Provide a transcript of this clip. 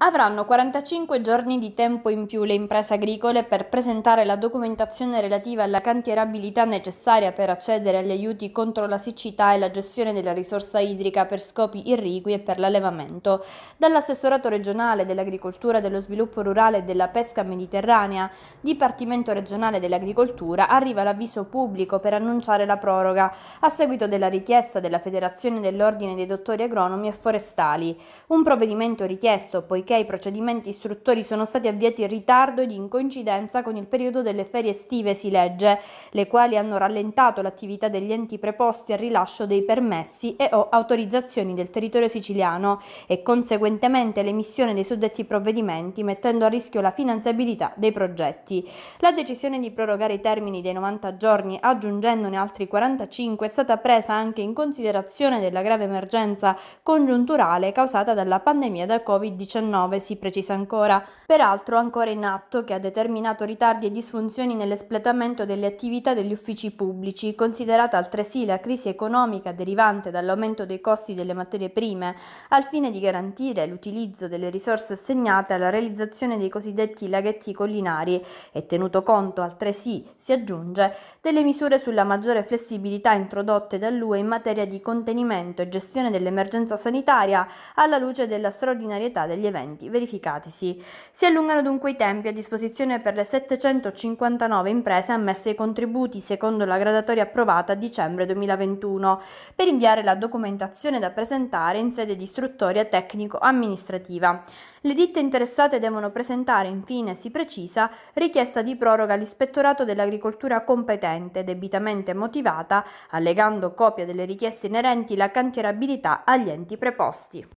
Avranno 45 giorni di tempo in più le imprese agricole per presentare la documentazione relativa alla cantierabilità necessaria per accedere agli aiuti contro la siccità e la gestione della risorsa idrica per scopi irrigui e per l'allevamento. Dall'assessorato regionale dell'agricoltura, dello sviluppo rurale e della pesca mediterranea, Dipartimento regionale dell'agricoltura, arriva l'avviso pubblico per annunciare la proroga, a seguito della richiesta della Federazione dell'Ordine dei Dottori Agronomi e Forestali. Un provvedimento richiesto poiché poiché i procedimenti istruttori sono stati avviati in ritardo ed in coincidenza con il periodo delle ferie estive, si legge, le quali hanno rallentato l'attività degli enti preposti al rilascio dei permessi e o autorizzazioni del territorio siciliano e conseguentemente l'emissione dei suddetti provvedimenti, mettendo a rischio la finanziabilità dei progetti. La decisione di prorogare i termini dei 90 giorni, aggiungendone altri 45, è stata presa anche in considerazione della grave emergenza congiunturale causata dalla pandemia da Covid-19 si precisa ancora, peraltro ancora in atto che ha determinato ritardi e disfunzioni nell'espletamento delle attività degli uffici pubblici, considerata altresì la crisi economica derivante dall'aumento dei costi delle materie prime, al fine di garantire l'utilizzo delle risorse assegnate alla realizzazione dei cosiddetti laghetti collinari e tenuto conto altresì, si aggiunge, delle misure sulla maggiore flessibilità introdotte dall'UE in materia di contenimento e gestione dell'emergenza sanitaria alla luce della straordinarietà degli eventi incidenti verificatisi. Si allungano dunque i tempi a disposizione per le 759 imprese ammesse ai contributi secondo la gradatoria approvata a dicembre 2021 per inviare la documentazione da presentare in sede di istruttoria tecnico-amministrativa. Le ditte interessate devono presentare infine, si precisa, richiesta di proroga all'ispettorato dell'agricoltura competente debitamente motivata, allegando copia delle richieste inerenti la cantierabilità agli enti preposti.